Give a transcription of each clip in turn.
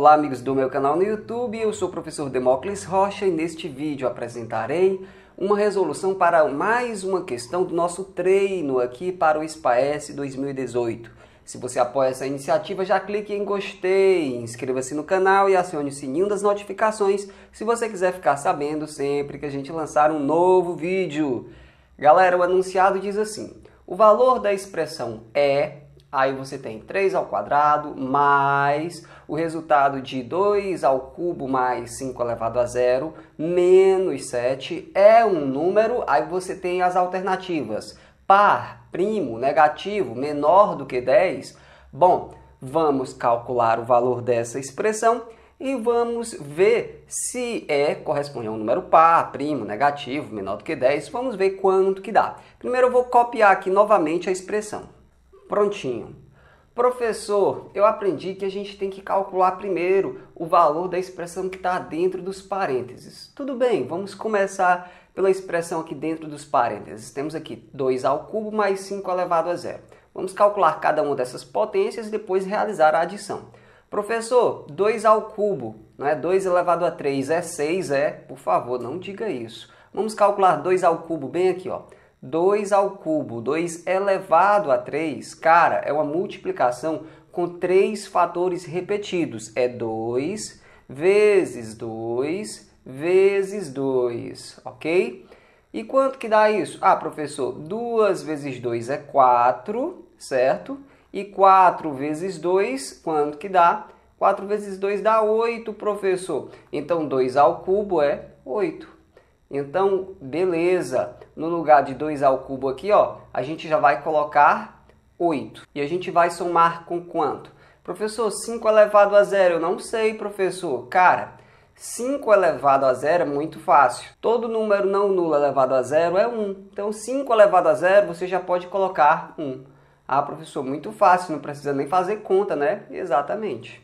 Olá amigos do meu canal no YouTube, eu sou o professor Demócles Rocha e neste vídeo apresentarei uma resolução para mais uma questão do nosso treino aqui para o SPAES 2018. Se você apoia essa iniciativa, já clique em gostei, inscreva-se no canal e acione o sininho das notificações se você quiser ficar sabendo sempre que a gente lançar um novo vídeo. Galera, o anunciado diz assim, o valor da expressão é Aí você tem 3 ao quadrado mais o resultado de 2 ao cubo mais 5 elevado a zero menos 7 é um número. Aí você tem as alternativas par, primo, negativo, menor do que 10. Bom, vamos calcular o valor dessa expressão e vamos ver se é corresponde a um número par, primo, negativo, menor do que 10. Vamos ver quanto que dá. Primeiro eu vou copiar aqui novamente a expressão prontinho. Professor, eu aprendi que a gente tem que calcular primeiro o valor da expressão que está dentro dos parênteses. Tudo bem, vamos começar pela expressão aqui dentro dos parênteses. Temos aqui 2 ao cubo mais 5 elevado a zero. Vamos calcular cada uma dessas potências e depois realizar a adição. Professor, 2 ao cubo, não é 2 elevado a 3, é 6, é? Por favor, não diga isso. Vamos calcular 2 ao cubo bem aqui, ó. 2 ao cubo, 2 elevado a 3, cara, é uma multiplicação com três fatores repetidos. É 2 vezes 2 vezes 2, ok? E quanto que dá isso? Ah, professor, 2 vezes 2 é 4, certo? E 4 vezes 2, quanto que dá? 4 vezes 2 dá 8, professor. Então, 2 ao cubo é 8. Então, beleza. No lugar de 2 ao cubo aqui, ó, a gente já vai colocar 8. E a gente vai somar com quanto? Professor, 5 elevado a zero. Eu não sei, professor. Cara, 5 elevado a zero é muito fácil. Todo número não nulo elevado a zero é 1. Então, 5 elevado a zero, você já pode colocar 1. Ah, professor, muito fácil, não precisa nem fazer conta, né? Exatamente.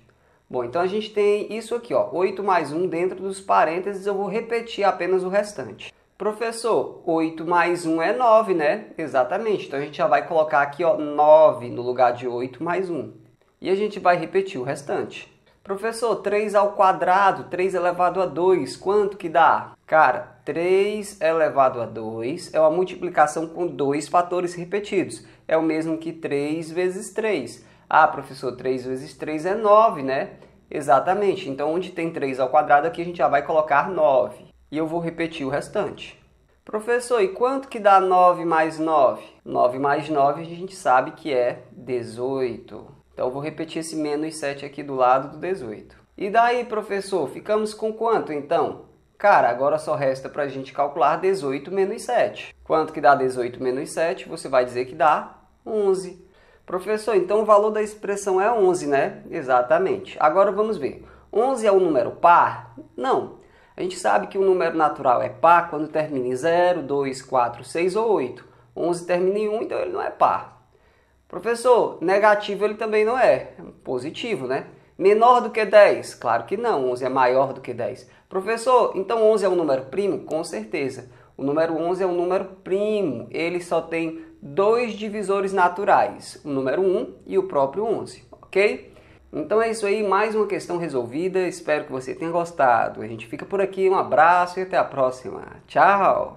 Bom, então a gente tem isso aqui, ó, 8 mais 1 dentro dos parênteses, eu vou repetir apenas o restante. Professor, 8 mais 1 é 9, né? Exatamente, então a gente já vai colocar aqui ó, 9 no lugar de 8 mais 1. E a gente vai repetir o restante. Professor, 3 ao quadrado, 3 elevado a 2, quanto que dá? Cara, 3 elevado a 2 é uma multiplicação com dois fatores repetidos. É o mesmo que 3 vezes 3. Ah, professor, 3 vezes 3 é 9, né? Exatamente. Então, onde tem 3 ao quadrado, aqui a gente já vai colocar 9. E eu vou repetir o restante. Professor, e quanto que dá 9 mais 9? 9 mais 9 a gente sabe que é 18. Então, eu vou repetir esse menos 7 aqui do lado do 18. E daí, professor, ficamos com quanto então? Cara, agora só resta para a gente calcular 18 menos 7. Quanto que dá 18 menos 7? Você vai dizer que dá 11. Professor, então o valor da expressão é 11, né? Exatamente. Agora vamos ver. 11 é um número par? Não. A gente sabe que o número natural é par quando termina em 0, 2, 4, 6 ou 8. 11 termina em 1, então ele não é par. Professor, negativo ele também não é. Positivo, né? Menor do que 10? Claro que não, 11 é maior do que 10. Professor, então 11 é um número primo? Com certeza. O número 11 é um número primo, ele só tem dois divisores naturais, o número 1 e o próprio 11, ok? Então é isso aí, mais uma questão resolvida. Espero que você tenha gostado. A gente fica por aqui, um abraço e até a próxima. Tchau!